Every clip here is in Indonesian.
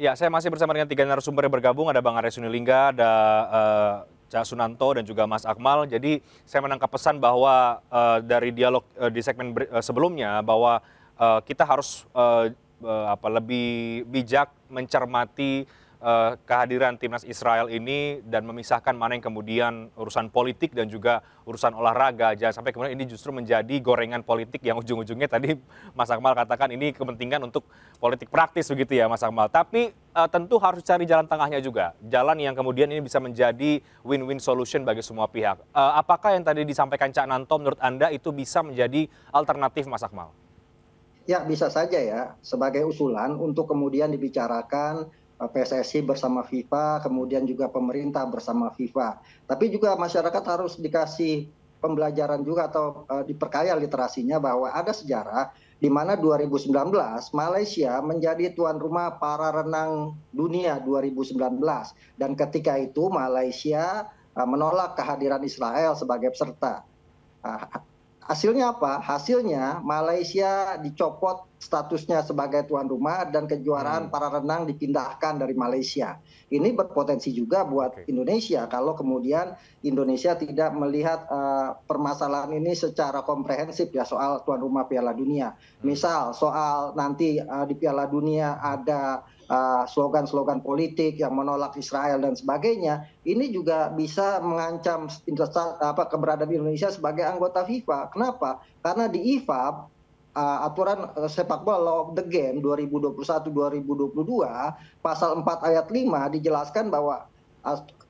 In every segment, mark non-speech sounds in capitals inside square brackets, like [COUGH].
Ya, saya masih bersama dengan tiga narasumber yang bergabung, ada Bang Arya Sunilingga, ada uh, Cak Sunanto, dan juga Mas Akmal. Jadi saya menangkap pesan bahwa uh, dari dialog uh, di segmen uh, sebelumnya bahwa uh, kita harus uh, uh, apa lebih bijak mencermati uh, kehadiran timnas Israel ini dan memisahkan mana yang kemudian urusan politik dan juga urusan olahraga jangan sampai kemudian ini justru menjadi gorengan politik yang ujung-ujungnya tadi [LAUGHS] Mas Akmal katakan ini kepentingan untuk politik praktis begitu ya Mas Akmal tapi uh, tentu harus cari jalan tengahnya juga jalan yang kemudian ini bisa menjadi win-win solution bagi semua pihak uh, apakah yang tadi disampaikan Cak Nanto menurut Anda itu bisa menjadi alternatif Mas Akmal? Ya bisa saja ya sebagai usulan untuk kemudian dibicarakan Eh, PSSI bersama FIFA, kemudian juga pemerintah bersama FIFA. Tapi juga masyarakat harus dikasih pembelajaran juga atau uh, diperkaya literasinya bahwa ada sejarah di mana 2019 Malaysia menjadi tuan rumah para renang dunia 2019 dan ketika itu Malaysia uh, menolak kehadiran Israel sebagai peserta. Uh, Hasilnya apa? Hasilnya Malaysia dicopot statusnya sebagai tuan rumah dan kejuaraan hmm. para renang dipindahkan dari Malaysia. Ini berpotensi juga buat okay. Indonesia kalau kemudian Indonesia tidak melihat uh, permasalahan ini secara komprehensif ya soal tuan rumah Piala Dunia. Hmm. Misal soal nanti uh, di Piala Dunia ada Eh, slogan slogan politik yang menolak Israel dan sebagainya, ini juga bisa mengancam keberadaan Indonesia sebagai anggota FIFA. Kenapa? Karena di IFAB uh, eh, aturan uh, sepak bola of the game 2021-2022 pasal 4 ayat 5 dijelaskan bahwa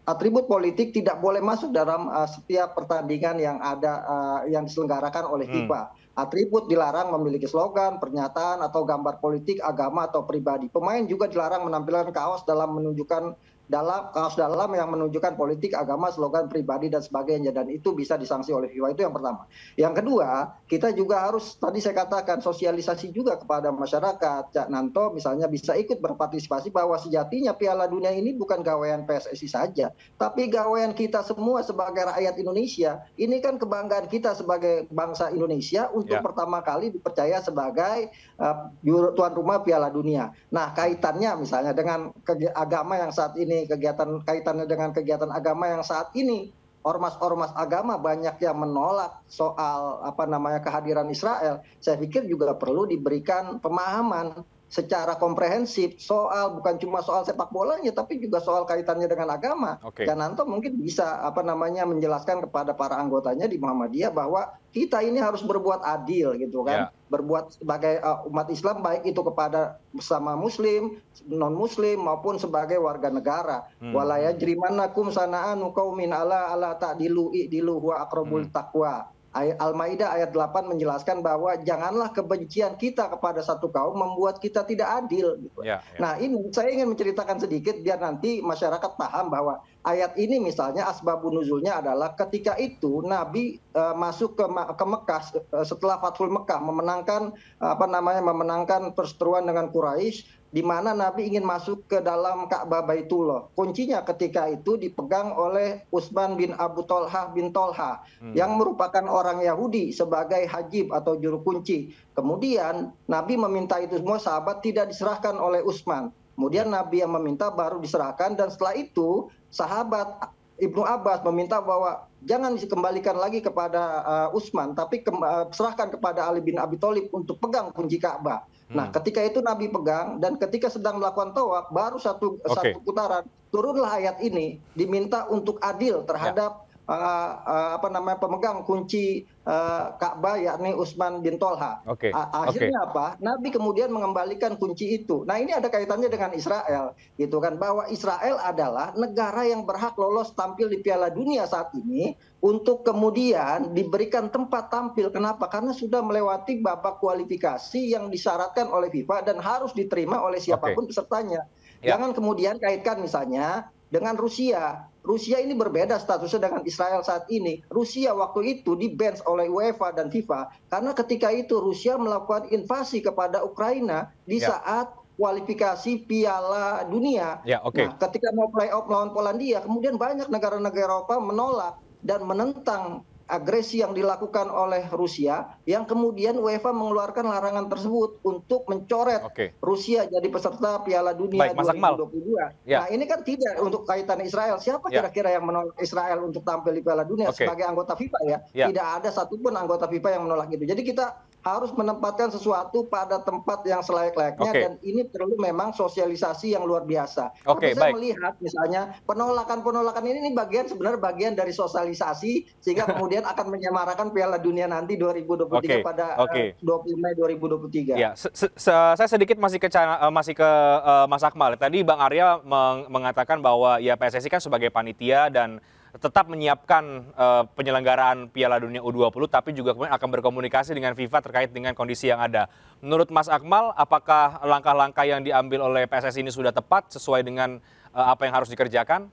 atribut politik tidak boleh masuk dalam uh, setiap pertandingan yang ada uh, yang diselenggarakan oleh hmm. FIFA. Hmm atribut dilarang memiliki slogan pernyataan atau gambar politik agama atau pribadi pemain juga dilarang menampilkan kaos dalam menunjukkan dalam kaos dalam yang menunjukkan politik, agama, slogan pribadi dan sebagainya dan itu bisa disanksi oleh FIFA itu yang pertama. Yang kedua, kita juga harus tadi saya katakan sosialisasi juga kepada masyarakat. Cak Nanto misalnya bisa ikut berpartisipasi bahwa sejatinya Piala Dunia ini bukan gawean PSSI saja, tapi gawean kita semua sebagai rakyat Indonesia. Ini kan kebanggaan kita sebagai bangsa Indonesia untuk ya. pertama kali dipercaya sebagai uh, tuan rumah Piala Dunia. Nah, kaitannya misalnya dengan agama yang saat ini kegiatan kaitannya dengan kegiatan agama yang saat ini ormas-ormas agama banyak yang menolak soal apa namanya kehadiran Israel, saya pikir juga perlu diberikan pemahaman secara komprehensif soal bukan cuma soal sepak bolanya tapi juga soal kaitannya dengan agama. Okay. Dan Nanto mungkin bisa apa namanya menjelaskan kepada para anggotanya di Muhammadiyah bahwa kita ini harus berbuat adil gitu kan. Yeah berbuat sebagai eh, umat Islam baik itu kepada sesama muslim, non muslim maupun sebagai warga negara. Hmm. Walaya jrimanakum sanaan qaumin ala ala ta'dilu i'dilu huwa aqrabul hmm. taqwa. Al-Maidah ayat 8 menjelaskan bahwa janganlah kebencian kita kepada satu kaum membuat kita tidak adil gitu. Ya, ya. Nah, ini saya ingin menceritakan sedikit biar nanti masyarakat paham bahwa ayat ini misalnya asbabun nuzulnya adalah ketika itu Nabi uh, masuk ke ke Mekah e, setelah Fathul Mekah memenangkan apa namanya memenangkan perseteruan dengan Quraisy di mana Nabi ingin masuk ke dalam Ka'bah Baitullah. Kuncinya ketika itu dipegang oleh Utsman bin Abu Tolha bin Tolha hmm. yang merupakan orang Yahudi sebagai hajib atau juru kunci. Kemudian Nabi meminta itu semua sahabat tidak diserahkan oleh Utsman. Kemudian ya. Nabi yang meminta baru diserahkan dan setelah itu sahabat Ibnu Abbas meminta bahwa jangan dikembalikan lagi kepada uh, eh, Utsman tapi ke, uh, eh, serahkan kepada Ali bin Abi Thalib untuk pegang kunci Ka'bah. Hmm. Nah, ketika itu Nabi pegang dan ketika sedang melakukan tawaf baru satu okay. satu putaran turunlah ayat ini diminta untuk adil terhadap ya Eh, eh, apa namanya pemegang kunci uh, Ka'bah yakni Utsman bin Tolha. Okay. Akhirnya okay. apa? Nabi kemudian mengembalikan kunci itu. Nah ini ada kaitannya dengan Israel, gitu kan? Bahwa Israel adalah negara yang berhak lolos tampil di Piala Dunia saat ini untuk kemudian diberikan tempat tampil. Kenapa? Karena sudah melewati babak kualifikasi yang disyaratkan oleh FIFA dan harus diterima oleh siapapun okay. pesertanya. Yeah. Jangan kemudian kaitkan misalnya dengan Rusia Rusia ini berbeda statusnya dengan Israel saat ini. Rusia waktu itu dibans oleh UEFA dan FIFA karena ketika itu Rusia melakukan invasi kepada Ukraina di ya. saat kualifikasi Piala Dunia. Ya, okay. Nah, ketika mau play off melawan Polandia, kemudian banyak negara-negara Eropa menolak dan menentang agresi yang dilakukan oleh Rusia yang kemudian UEFA mengeluarkan larangan tersebut untuk mencoret Oke. Rusia jadi peserta Piala Dunia Baik, 2022. Ya. Nah, ini kan tidak untuk kaitan Israel. Siapa kira ya. kira-kira yang menolak Israel untuk tampil di Piala Dunia Oke. sebagai anggota FIFA ya? ya? Tidak ada satupun anggota FIFA yang menolak itu. Jadi kita harus menempatkan sesuatu pada tempat yang selayak-layaknya okay. dan ini perlu memang sosialisasi yang luar biasa. Oke, okay, melihat misalnya penolakan-penolakan ini, ini bagian sebenarnya bagian dari sosialisasi sehingga [LAUGHS] kemudian kalian akan menyemarakan Piala Dunia nanti 2023 okay. pada okay. Eh, 20 Mei 2023. Ya, se -se saya sedikit masih ke eh, masih ke uh, Mas Akmal. Tadi Bang Arya meng mengatakan bahwa ya PSSI kan sebagai panitia dan tetap menyiapkan uh, penyelenggaraan Piala Dunia U20 tapi juga kemudian akan berkomunikasi dengan FIFA terkait dengan kondisi yang ada. Menurut Mas Akmal, apakah langkah-langkah yang diambil oleh PSSI ini sudah tepat sesuai dengan uh, apa yang harus dikerjakan?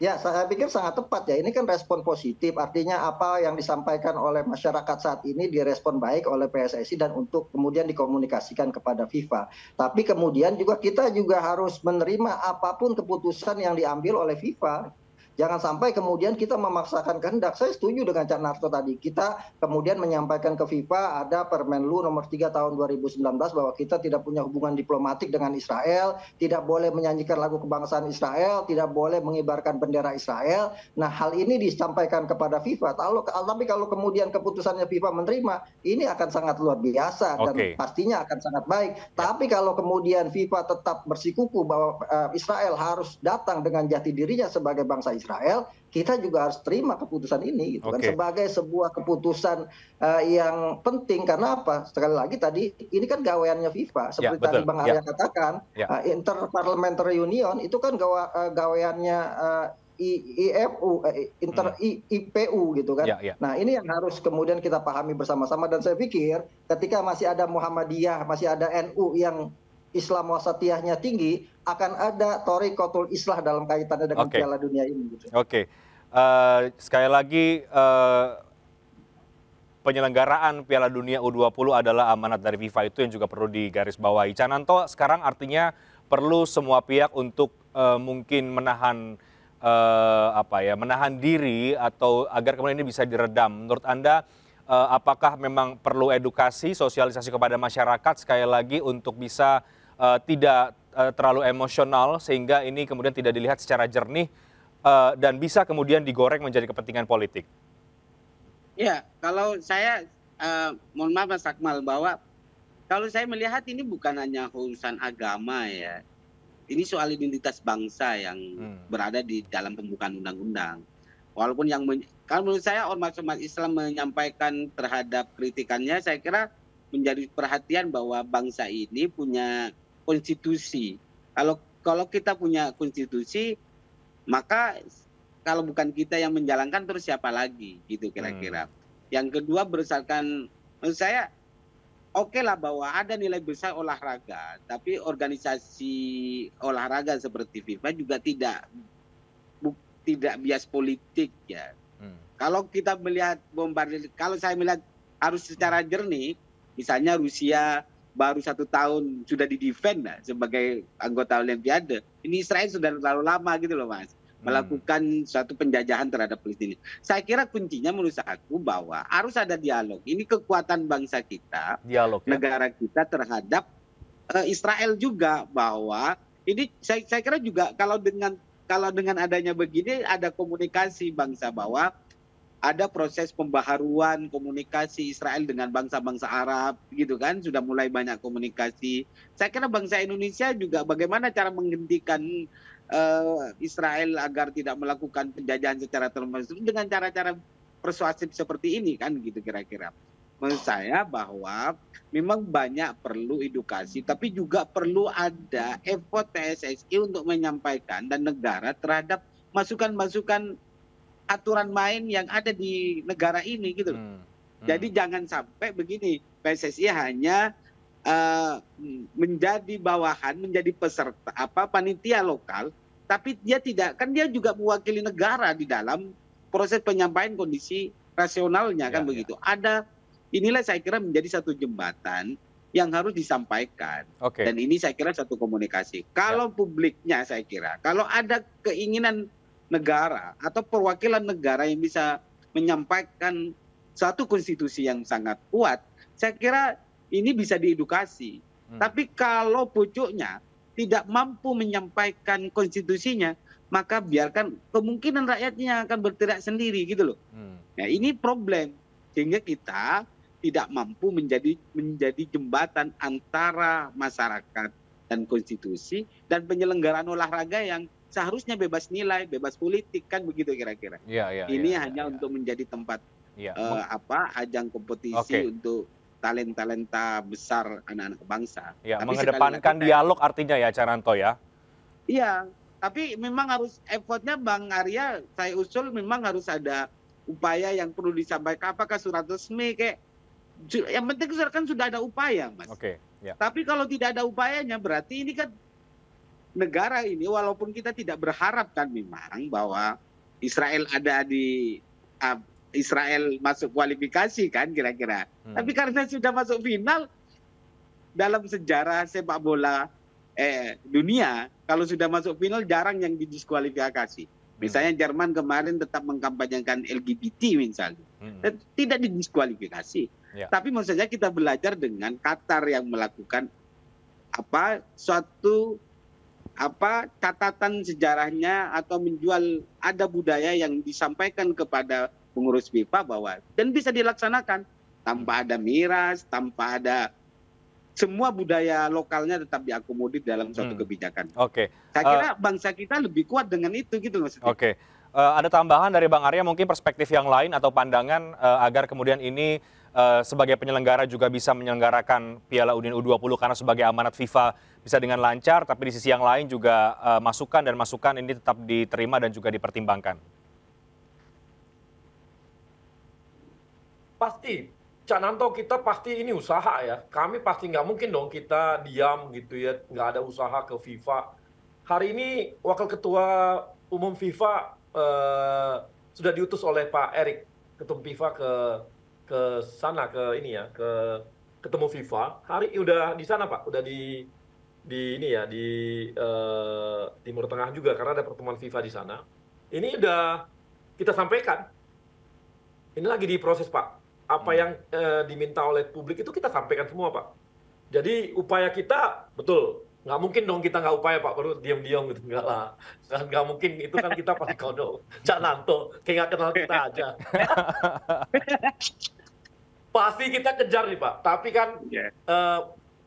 Ya, saya pikir sangat tepat ya. Ini kan respon positif, artinya apa yang disampaikan oleh masyarakat saat ini direspon baik oleh PSSI dan untuk kemudian dikomunikasikan kepada FIFA. Tapi kemudian juga kita juga harus menerima apapun keputusan yang diambil oleh FIFA Jangan sampai kemudian kita memaksakan kehendak. Saya setuju dengan Cak Narto tadi. Kita kemudian menyampaikan ke FIFA ada Permenlu nomor 3 tahun 2019 bahwa kita tidak punya hubungan diplomatik dengan Israel, tidak boleh menyanyikan lagu kebangsaan Israel, tidak boleh mengibarkan bendera Israel. Nah, hal ini disampaikan kepada FIFA. tapi kalau kemudian keputusannya FIFA menerima, ini akan sangat luar biasa dan okay. pastinya akan sangat baik. Tapi kalau kemudian FIFA tetap bersikuku bahwa eh, Israel harus datang dengan jati dirinya sebagai bangsa Israel Israel, kita juga harus terima keputusan ini gitu okay. kan sebagai sebuah keputusan uh, yang penting karena apa? Sekali lagi tadi ini kan gaweannya FIFA ya, seperti ya, tadi Bang Arya ya. katakan, ya. uh, Interparliamentary Union itu kan gawa, uh, gaweannya uh, IFU inter hmm. IPU gitu kan. Ya, ya. Nah, ini yang harus kemudian kita pahami bersama-sama dan saya pikir ketika masih ada Muhammadiyah, masih ada NU yang Islam wasatiyahnya tinggi, akan ada kotul islah dalam kaitannya dengan okay. Piala Dunia ini. Gitu. Oke, okay. uh, eh, sekali lagi uh, penyelenggaraan Piala Dunia U20 adalah amanat dari FIFA itu yang juga perlu digarisbawahi. Cananto, sekarang artinya perlu semua pihak untuk uh, mungkin menahan uh, apa ya, menahan diri atau agar kemudian ini bisa diredam. Menurut anda? apakah memang perlu edukasi, sosialisasi kepada masyarakat sekali lagi untuk bisa uh, tidak uh, terlalu emosional sehingga ini kemudian tidak dilihat secara jernih uh, dan bisa kemudian digoreng menjadi kepentingan politik. Ya, kalau saya uh, mohon maaf Mas Akmal bahwa kalau saya melihat ini bukan hanya urusan agama ya. Ini soal identitas bangsa yang hmm. berada di dalam pembukaan undang-undang. Walaupun yang kalau menurut saya ormas-ormas Islam menyampaikan terhadap kritikannya saya kira menjadi perhatian bahwa bangsa ini punya konstitusi. Kalau kalau kita punya konstitusi, maka kalau bukan kita yang menjalankan terus siapa lagi gitu kira-kira. Hmm. Yang kedua berdasarkan menurut saya oke okay lah bahwa ada nilai besar olahraga, tapi organisasi olahraga seperti FIFA juga tidak bu, tidak bias politik ya. Hmm. Kalau kita melihat bombardir, kalau saya melihat harus secara jernih, misalnya Rusia baru satu tahun sudah di defend lah, sebagai anggota Olimpiade. Ini Israel sudah terlalu lama gitu loh mas hmm. melakukan hmm. suatu penjajahan terhadap Palestina. Saya kira kuncinya menurut aku bahwa harus ada dialog. Ini kekuatan bangsa kita, dialog, ya? negara kita terhadap uh, Israel juga bahwa ini saya, saya kira juga kalau dengan kalau dengan adanya begini ada komunikasi bangsa bahwa ada proses pembaharuan komunikasi Israel dengan bangsa-bangsa Arab gitu kan sudah mulai banyak komunikasi. Saya kira bangsa Indonesia juga bagaimana cara menghentikan uh, Israel agar tidak melakukan penjajahan secara termasuk dengan cara-cara persuasif seperti ini kan gitu kira-kira. Menurut saya bahwa memang banyak perlu edukasi tapi juga perlu ada effort PSSI untuk menyampaikan dan negara terhadap masukan-masukan aturan main yang ada di negara ini gitu Hmm. Hmm. Jadi jangan sampai begini PSSI hanya uh, menjadi bawahan, menjadi peserta apa panitia lokal, tapi dia tidak kan dia juga mewakili negara di dalam proses penyampaian kondisi rasionalnya kan ya, kan begitu. Ya. Ada inilah saya kira menjadi satu jembatan yang harus disampaikan. Okay. Dan ini saya kira satu komunikasi. Kalau ya. publiknya saya kira kalau ada keinginan negara atau perwakilan negara yang bisa menyampaikan satu konstitusi yang sangat kuat, saya kira ini bisa diedukasi. Hmm. Tapi kalau pucuknya tidak mampu menyampaikan konstitusinya, maka biarkan kemungkinan rakyatnya akan bergerak sendiri gitu loh. Hmm. Nah, ini problem sehingga kita tidak mampu menjadi menjadi jembatan antara masyarakat dan konstitusi dan penyelenggaraan olahraga yang seharusnya bebas nilai, bebas politik kan begitu kira-kira. Ya, ya, Ini ya, hanya ya, untuk ya. menjadi tempat ya. uh, apa ajang kompetisi okay. untuk talenta-talenta besar anak-anak bangsa. Ya, tapi mengedepankan lagi, dialog artinya ya Caranto ya. Iya, tapi memang harus effortnya Bang Arya saya usul memang harus ada upaya yang perlu disampaikan apakah surat resmi kayak yang penting kan sudah ada upaya, Mas. Oke. Okay, ya. Tapi kalau tidak ada upayanya berarti ini kan negara ini walaupun kita tidak berharapkan memang bahwa Israel ada di uh, Israel masuk kualifikasi kan kira-kira. Hmm. Tapi karena sudah masuk final dalam sejarah sepak bola eh, dunia, kalau sudah masuk final jarang yang didiskualifikasi. Hmm. Misalnya hmm. Jerman kemarin tetap mengkampanyekan LGBT misalnya, hmm. tidak didiskualifikasi. Ya. Tapi maksudnya kita belajar dengan Qatar yang melakukan apa suatu apa catatan sejarahnya atau menjual ada budaya yang disampaikan kepada pengurus FIFA bahwa dan bisa dilaksanakan tanpa ada miras, tanpa ada semua budaya lokalnya tetap diakomodir dalam suatu hmm. kebijakan. Oke. Okay. Saya kira uh, bangsa kita lebih kuat dengan itu gitu maksudnya. Oke. Okay. Uh, eh, ada tambahan dari Bang Arya mungkin perspektif yang lain atau pandangan uh, agar kemudian ini Eh, sebagai penyelenggara juga bisa menyelenggarakan Piala Uni U20 karena sebagai amanat FIFA bisa dengan lancar, tapi di sisi yang lain juga eh, masukan dan masukan ini tetap diterima dan juga dipertimbangkan. Pasti, Cak Nanto kita pasti ini usaha ya. Kami pasti nggak mungkin dong kita diam gitu ya, nggak ada usaha ke FIFA. Hari ini Wakil Ketua Umum FIFA uh, sudah diutus oleh Pak Erik, Ketum FIFA ke ke sana ke ini ya ke ketemu FIFA hari udah di sana pak udah di di ini ya di uh, Timur Tengah juga karena ada pertemuan FIFA di sana ini udah kita sampaikan ini lagi diproses pak apa hmm. yang uh, diminta oleh publik itu kita sampaikan semua pak jadi upaya kita betul nggak mungkin dong kita nggak upaya pak perlu diam-diam gitu nggak lah nggak, nggak mungkin itu kan kita pasti kodo cak nanto kayak nggak kenal kita aja [LAUGHS] pasti kita kejar nih Pak. Tapi kan yeah. Iya. uh,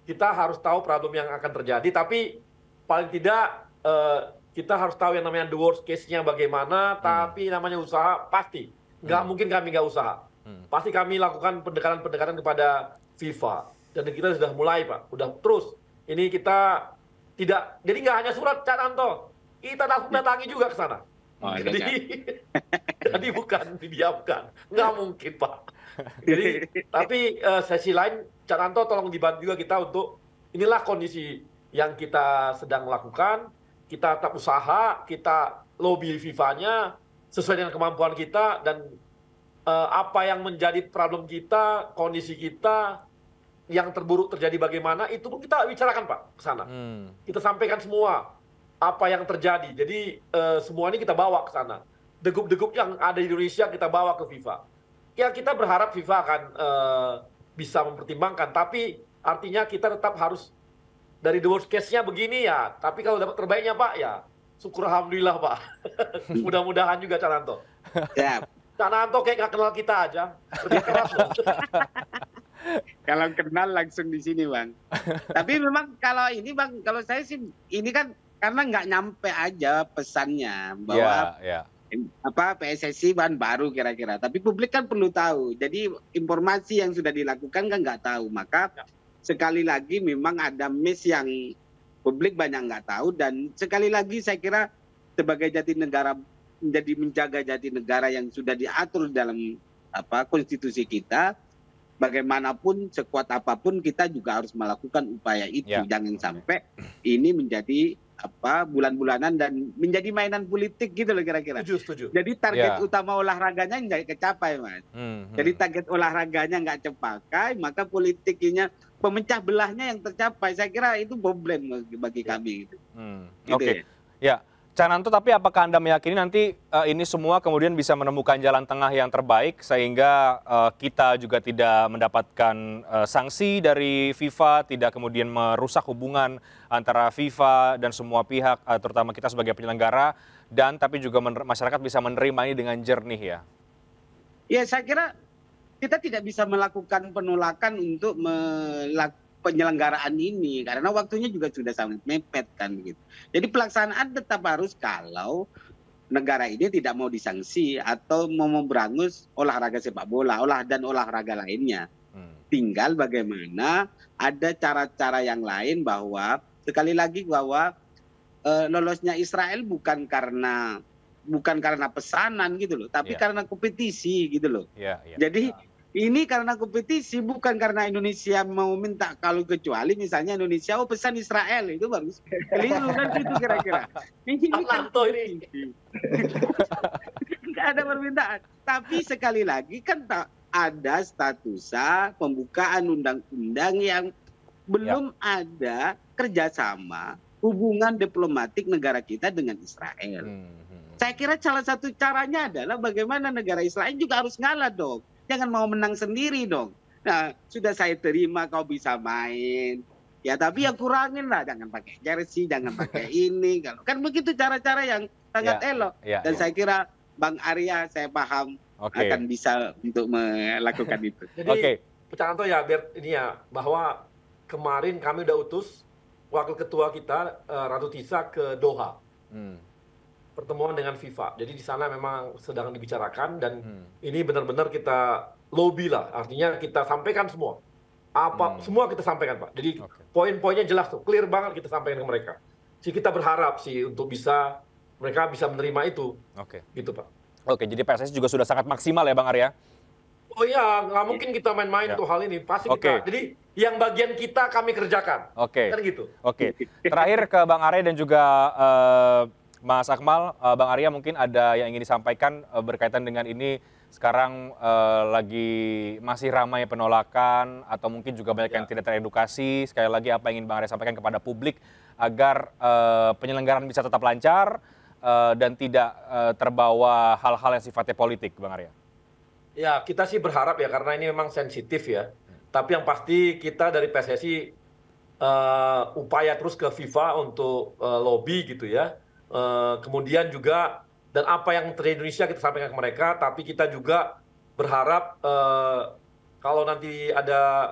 kita harus tahu problem yang akan terjadi. Tapi paling tidak uh, kita harus tahu yang namanya the worst case-nya bagaimana. Hmm. Tapi namanya usaha pasti. Nggak hmm. mungkin kami nggak usaha. Hmm. Pasti kami lakukan pendekatan-pendekatan kepada FIFA. Dan kita sudah mulai Pak. udah terus. Ini kita tidak. Jadi nggak hanya surat Cak Anto. Kita iya. datangi juga ke sana. Oh, iya, Jadi [LAUGHS] [LAUGHS] Jadi bukan dibiarkan, Nggak mungkin, Pak. Jadi, tapi uh, sesi lain, Cananto tolong dibantu juga kita untuk, inilah kondisi yang kita sedang lakukan, kita tetap usaha, kita lobby fifa sesuai dengan kemampuan kita, dan uh, apa yang menjadi problem kita, kondisi kita, yang terburuk terjadi bagaimana itu pun kita bicarakan pak ke sana hmm. kita sampaikan semua apa yang terjadi jadi uh, semua ini kita bawa ke sana degup-degup yang ada di Indonesia kita bawa ke FIFA. Ya kita berharap FIFA akan uh, bisa mempertimbangkan, tapi artinya kita tetap harus dari the worst case-nya begini ya. Tapi kalau dapat terbaiknya Pak ya, syukur alhamdulillah Pak. [LAUGHS] Mudah-mudahan juga Cananto. Ya. Cananto kayak nggak kenal kita aja. Keras, [LAUGHS] kalau kenal langsung di sini Bang. Tapi memang kalau ini Bang, kalau saya sih ini kan karena nggak nyampe aja pesannya bahwa yeah, yeah apa PSSI bahan baru kira-kira. Tapi publik kan perlu tahu. Jadi informasi yang sudah dilakukan kan nggak tahu. Maka ya. sekali lagi memang ada miss yang publik banyak nggak tahu dan sekali lagi saya kira sebagai jati negara menjadi menjaga jati negara yang sudah diatur dalam apa konstitusi kita bagaimanapun sekuat apapun kita juga harus melakukan upaya itu ya. jangan sampai ini menjadi apa bulan-bulanan dan menjadi mainan politik gitu loh kira-kira. Setuju, setuju. Jadi target yeah. utama olahraganya nggak kecapai mas. Mm -hmm. Jadi target olahraganya nggak cepakai, maka politiknya pemecah belahnya yang tercapai. Saya kira itu problem bagi ya. kami. Gitu. Gitu Oke, okay. ya. ya cananto tapi apakah anda meyakini nanti uh, ini semua kemudian bisa menemukan jalan tengah yang terbaik sehingga uh, kita juga tidak mendapatkan uh, sanksi dari FIFA tidak kemudian merusak hubungan antara FIFA dan semua pihak uh, terutama kita sebagai penyelenggara dan tapi juga masyarakat bisa menerima ini dengan jernih ya ya saya kira kita tidak bisa melakukan penolakan untuk melakukan penyelenggaraan ini karena waktunya juga sudah sangat mepet kan gitu. Jadi pelaksanaan tetap harus kalau negara ini tidak mau disanksi atau mau memberangus olahraga sepak bola olah dan olahraga lainnya. Hmm. Tinggal bagaimana ada cara-cara yang lain bahwa sekali lagi bahwa e, lolosnya Israel bukan karena bukan karena pesanan gitu loh, tapi yeah. karena kompetisi gitu loh. Yeah, yeah. Jadi yeah ini karena kompetisi bukan karena Indonesia mau minta kalau kecuali misalnya Indonesia oh pesan Israel itu bagus. Keliru kan gitu kira-kira. Ini kan ini ada permintaan. Tapi sekali lagi kan tak ada statusa pembukaan undang-undang yang belum ya. ada kerjasama hubungan diplomatik negara kita dengan Israel. Hmm. hmm. Saya kira salah satu caranya adalah bagaimana negara Israel juga harus ngalah dong jangan mau menang sendiri dong. Nah, sudah saya terima kau bisa main. Ya, tapi ya kurangin lah, jangan pakai jersey, jangan pakai [LAUGHS] ini. kan begitu cara-cara yang sangat ya, elok. Ya, Dan ya. saya kira Bang Arya saya paham okay. akan bisa untuk melakukan [LAUGHS] itu. Jadi, okay. contoh ya biar ini ya bahwa kemarin kami udah utus wakil ketua kita eh, Ratu Tisa ke Doha. Hmm pertemuan dengan FIFA. Jadi di sana memang sedang dibicarakan dan hmm. ini benar-benar kita lobby lah. Artinya kita sampaikan semua. Apa hmm. semua kita sampaikan, Pak. Jadi okay. poin-poinnya jelas tuh, clear banget kita sampaikan ke mereka. Si kita berharap sih untuk bisa mereka bisa menerima itu. Oke. Okay. Gitu, Pak. Oke, okay, jadi PSSI juga sudah sangat maksimal ya, Bang Arya. Oh iya, nggak mungkin kita main-main ya. tuh hal ini. Pasti okay. kita. Jadi yang bagian kita kami kerjakan. Oke. Okay. Kan gitu. Oke. Okay. Terakhir ke Bang Arya dan juga uh, mas akmal eh, bang arya mungkin ada yang ingin disampaikan eh, berkaitan dengan ini sekarang eh, lagi masih ramai penolakan atau mungkin juga banyak yang ya. tidak teredukasi sekali lagi apa yang ingin bang arya sampaikan kepada publik agar penyelenggaraan bisa tetap lancar dan tidak terbawa hal-hal yang sifatnya politik bang arya Ya, kita sih berharap ya karena ini memang sensitif ya. Tapi yang pasti kita dari PSSI uh, upaya terus ke FIFA untuk uh, lobby gitu ya. Eh, kemudian juga dan apa yang terjadi di indonesia kita sampaikan ke mereka tapi kita juga berharap eh, kalau nanti ada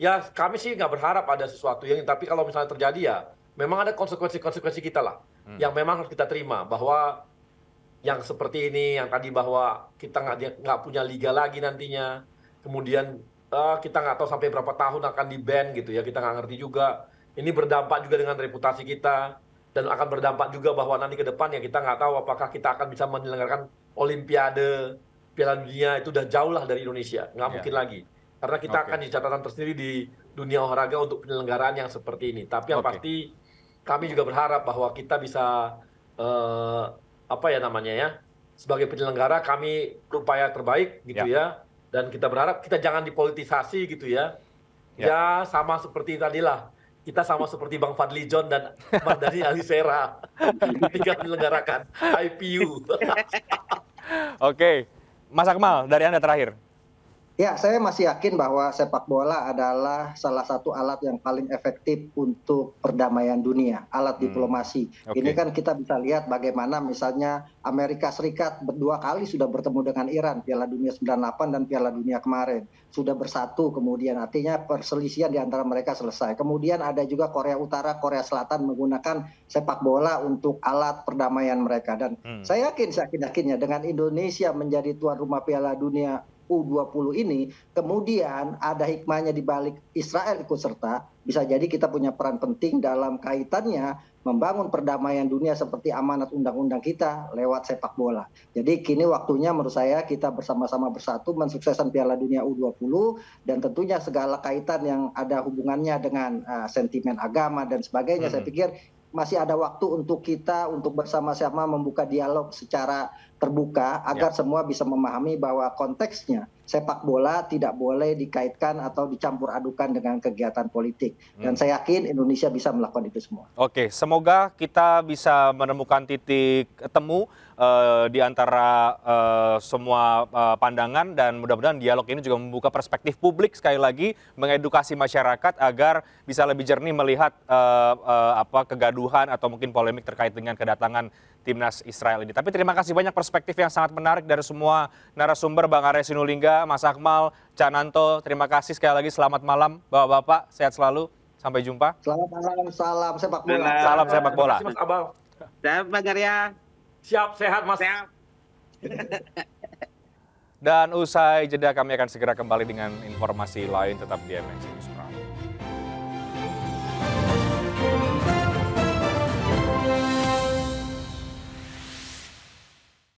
ya kami sih nggak berharap ada sesuatu yang tapi kalau misalnya terjadi ya memang ada konsekuensi konsekuensi kita lah hmm. yang memang harus kita terima bahwa yang seperti ini yang tadi bahwa kita nggak nggak punya liga lagi nantinya kemudian uh, kita nggak tahu sampai berapa tahun akan di ban gitu ya kita nggak ngerti juga ini berdampak juga dengan reputasi kita dan akan berdampak juga bahwa nanti ke depan ya kita nggak tahu apakah kita akan bisa menyelenggarakan Olimpiade Piala Dunia itu udah jauh lah dari Indonesia nggak ya. mungkin lagi karena kita okay. akan di catatan tersendiri di dunia olahraga untuk penyelenggaraan yang seperti ini tapi yang okay. pasti kami juga berharap bahwa kita bisa uh, apa ya namanya ya sebagai penyelenggara kami berupaya terbaik gitu ya, ya. dan kita berharap kita jangan dipolitisasi gitu ya ya, ya sama seperti tadilah kita sama seperti Bang Fadli John dan Mardani Alisera ketika menyelenggarakan IPU. Oke, Mas Akmal dari Anda terakhir ya saya masih yakin bahwa sepak bola adalah salah satu alat yang paling efektif untuk perdamaian dunia alat hmm. diplomasi okay. ini kan kita bisa lihat bagaimana misalnya Amerika Serikat berdua kali sudah bertemu dengan Iran Piala Dunia 98 dan Piala Dunia kemarin sudah bersatu kemudian artinya perselisihan di antara mereka selesai kemudian ada juga Korea Utara Korea Selatan menggunakan sepak bola untuk alat perdamaian mereka dan hmm. saya yakin saya yakin yakinnya dengan Indonesia menjadi tuan rumah Piala Dunia U20 ini kemudian ada hikmahnya di balik Israel ikut serta bisa jadi kita punya peran penting dalam kaitannya membangun perdamaian dunia seperti amanat undang-undang kita lewat sepak bola. Jadi kini waktunya menurut saya kita bersama-sama bersatu mensukseskan Piala Dunia U20 dan tentunya segala kaitan yang ada hubungannya dengan uh, sentimen agama dan sebagainya. Hmm. Saya pikir masih ada waktu untuk kita untuk bersama-sama membuka dialog secara terbuka agar ya. semua bisa memahami bahwa konteksnya sepak bola tidak boleh dikaitkan atau dicampur adukan dengan kegiatan politik dan hmm. saya yakin Indonesia bisa melakukan itu semua. Oke, semoga kita bisa menemukan titik temu Eh, di antara uh, semua uh, pandangan dan mudah-mudahan dialog ini juga membuka perspektif publik sekali lagi mengedukasi masyarakat agar bisa lebih jernih melihat uh, uh, apa kegaduhan atau mungkin polemik terkait dengan kedatangan timnas Israel ini. Tapi terima kasih banyak perspektif yang sangat menarik dari semua narasumber Bang Arya Sinulinga, Mas Akmal, Cananto. Terima kasih sekali lagi selamat malam Bapak-bapak, sehat selalu. Sampai jumpa. Selamat malam, salam sepak bola. Salam sepak bola. Terima kasih Mas Abang. Arya. Siap, sehat Mas. Sehat. Dan usai jeda kami akan segera kembali dengan informasi lain tetap di MNC News.